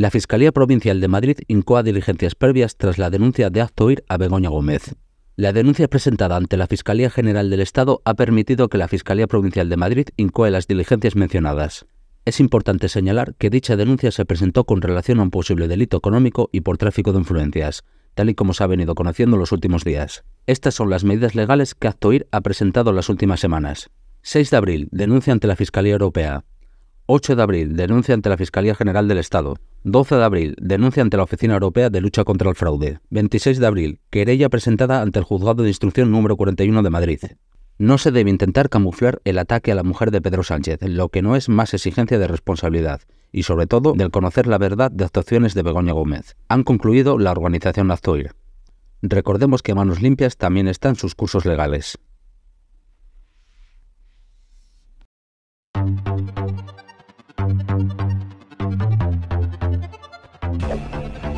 La Fiscalía Provincial de Madrid incoa diligencias previas tras la denuncia de Aztoir a Begoña Gómez. La denuncia presentada ante la Fiscalía General del Estado ha permitido que la Fiscalía Provincial de Madrid incoe las diligencias mencionadas. Es importante señalar que dicha denuncia se presentó con relación a un posible delito económico y por tráfico de influencias, tal y como se ha venido conociendo en los últimos días. Estas son las medidas legales que Actoir ha presentado las últimas semanas. 6 de abril, denuncia ante la Fiscalía Europea. 8 de abril, denuncia ante la Fiscalía General del Estado. 12 de abril, denuncia ante la Oficina Europea de Lucha contra el Fraude. 26 de abril, querella presentada ante el Juzgado de Instrucción número 41 de Madrid. No se debe intentar camuflar el ataque a la mujer de Pedro Sánchez, lo que no es más exigencia de responsabilidad, y sobre todo del conocer la verdad de actuaciones de Begoña Gómez. Han concluido la organización Aztoir. Recordemos que Manos Limpias también están sus cursos legales. Thank you.